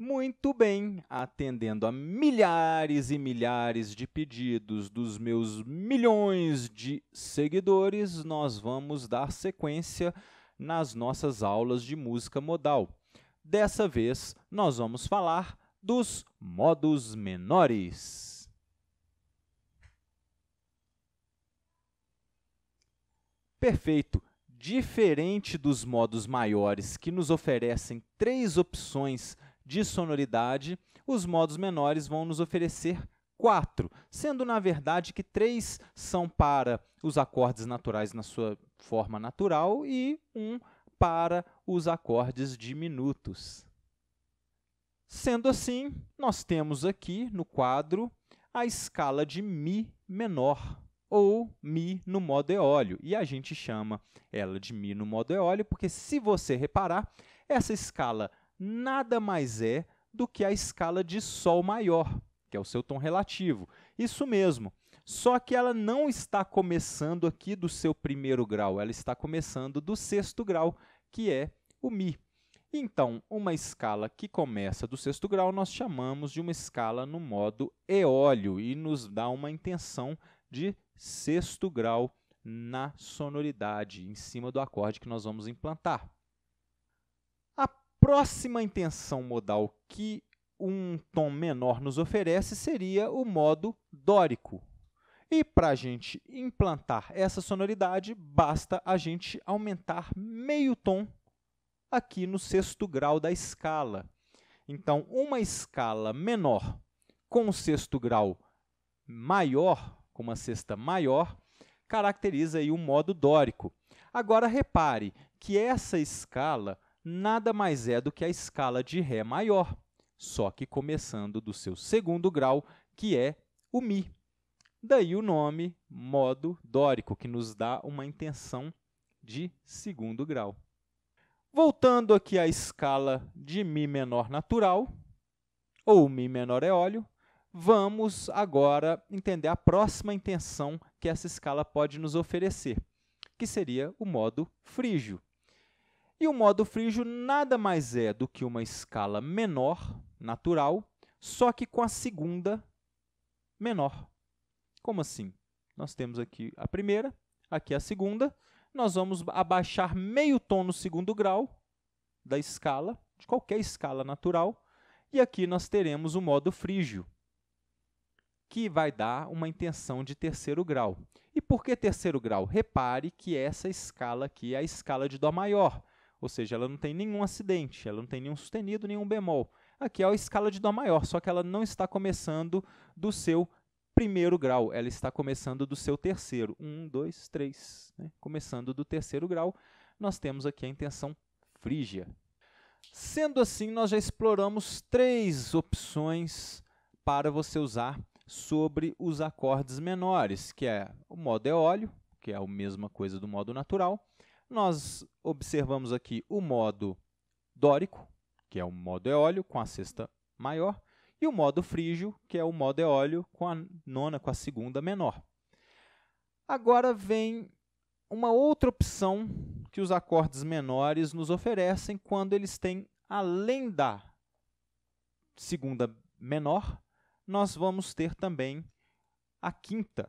Muito bem, atendendo a milhares e milhares de pedidos dos meus milhões de seguidores, nós vamos dar sequência nas nossas aulas de música modal. Dessa vez, nós vamos falar dos modos menores. Perfeito! Diferente dos modos maiores, que nos oferecem três opções de sonoridade, os modos menores vão nos oferecer quatro, sendo na verdade que três são para os acordes naturais na sua forma natural e um para os acordes diminutos. Sendo assim, nós temos aqui no quadro a escala de Mi menor, ou Mi no modo eólio, e a gente chama ela de Mi no modo eólio porque, se você reparar, essa escala nada mais é do que a escala de Sol maior, que é o seu tom relativo. Isso mesmo. Só que ela não está começando aqui do seu primeiro grau, ela está começando do sexto grau, que é o Mi. Então, uma escala que começa do sexto grau nós chamamos de uma escala no modo eólio e nos dá uma intenção de sexto grau na sonoridade, em cima do acorde que nós vamos implantar próxima intenção modal que um tom menor nos oferece seria o modo dórico. E para a gente implantar essa sonoridade, basta a gente aumentar meio tom aqui no sexto grau da escala. Então, uma escala menor com o um sexto grau maior, com uma sexta maior, caracteriza aí o modo dórico. Agora repare que essa escala nada mais é do que a escala de Ré maior, só que começando do seu segundo grau, que é o Mi. Daí o nome modo dórico, que nos dá uma intenção de segundo grau. Voltando aqui à escala de Mi menor natural, ou Mi menor é óleo, vamos agora entender a próxima intenção que essa escala pode nos oferecer, que seria o modo frígio. E o modo frígio nada mais é do que uma escala menor, natural, só que com a segunda menor. Como assim? Nós temos aqui a primeira, aqui a segunda. Nós vamos abaixar meio tom no segundo grau da escala, de qualquer escala natural. E aqui nós teremos o modo frígio, que vai dar uma intenção de terceiro grau. E por que terceiro grau? Repare que essa escala aqui é a escala de Dó maior. Ou seja, ela não tem nenhum acidente, ela não tem nenhum sustenido, nenhum bemol. Aqui é a escala de Dó maior, só que ela não está começando do seu primeiro grau, ela está começando do seu terceiro. Um, dois, três. Né? Começando do terceiro grau, nós temos aqui a intenção frígia. Sendo assim, nós já exploramos três opções para você usar sobre os acordes menores, que é o modo eólio, é que é a mesma coisa do modo natural, nós observamos aqui o modo dórico, que é o modo eólio com a sexta maior, e o modo frígio, que é o modo eólio com a nona, com a segunda menor. Agora vem uma outra opção que os acordes menores nos oferecem quando eles têm, além da segunda menor, nós vamos ter também a quinta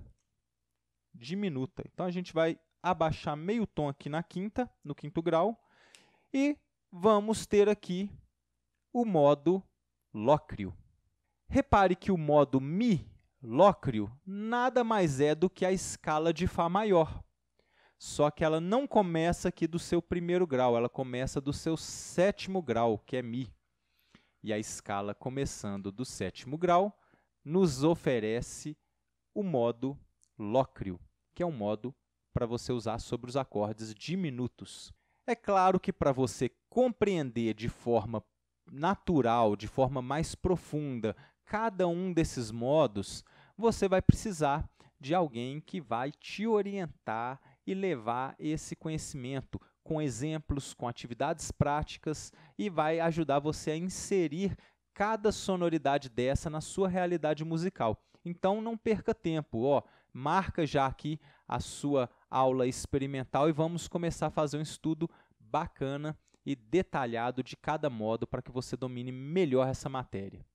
diminuta. Então a gente vai abaixar meio tom aqui na quinta, no quinto grau, e vamos ter aqui o modo Lócrio. Repare que o modo Mi Lócrio nada mais é do que a escala de Fá maior, só que ela não começa aqui do seu primeiro grau, ela começa do seu sétimo grau, que é Mi. E a escala começando do sétimo grau nos oferece o modo Lócrio, que é um modo para você usar sobre os acordes diminutos. É claro que para você compreender de forma natural, de forma mais profunda, cada um desses modos, você vai precisar de alguém que vai te orientar e levar esse conhecimento com exemplos, com atividades práticas e vai ajudar você a inserir cada sonoridade dessa na sua realidade musical. Então não perca tempo, ó, marca já aqui a sua aula experimental e vamos começar a fazer um estudo bacana e detalhado de cada modo para que você domine melhor essa matéria.